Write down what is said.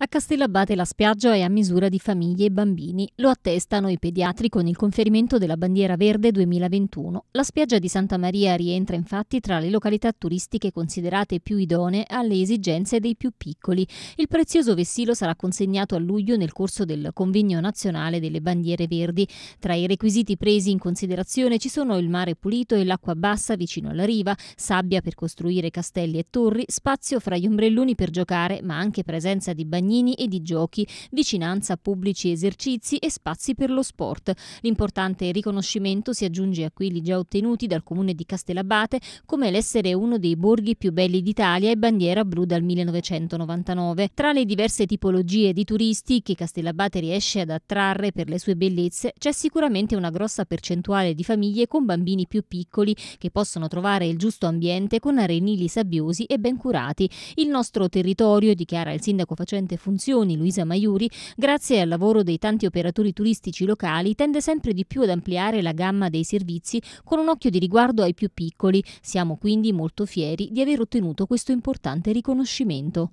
A Castellabate la spiaggia è a misura di famiglie e bambini. Lo attestano i pediatri con il conferimento della bandiera verde 2021. La spiaggia di Santa Maria rientra infatti tra le località turistiche considerate più idonee alle esigenze dei più piccoli. Il prezioso vessillo sarà consegnato a luglio nel corso del convegno nazionale delle bandiere verdi. Tra i requisiti presi in considerazione ci sono il mare pulito e l'acqua bassa vicino alla riva, sabbia per costruire castelli e torri, spazio fra gli ombrelloni per giocare, ma anche presenza di bandiere cagnini e di giochi, vicinanza a pubblici esercizi e spazi per lo sport. L'importante riconoscimento si aggiunge a quelli già ottenuti dal comune di Castellabate come l'essere uno dei borghi più belli d'Italia e bandiera blu dal 1999. Tra le diverse tipologie di turisti che Castellabate riesce ad attrarre per le sue bellezze c'è sicuramente una grossa percentuale di famiglie con bambini più piccoli che possono trovare il giusto ambiente con arenili sabbiosi e ben curati. Il nostro territorio, dichiara il sindaco facente funzioni Luisa Maiuri, grazie al lavoro dei tanti operatori turistici locali, tende sempre di più ad ampliare la gamma dei servizi con un occhio di riguardo ai più piccoli. Siamo quindi molto fieri di aver ottenuto questo importante riconoscimento.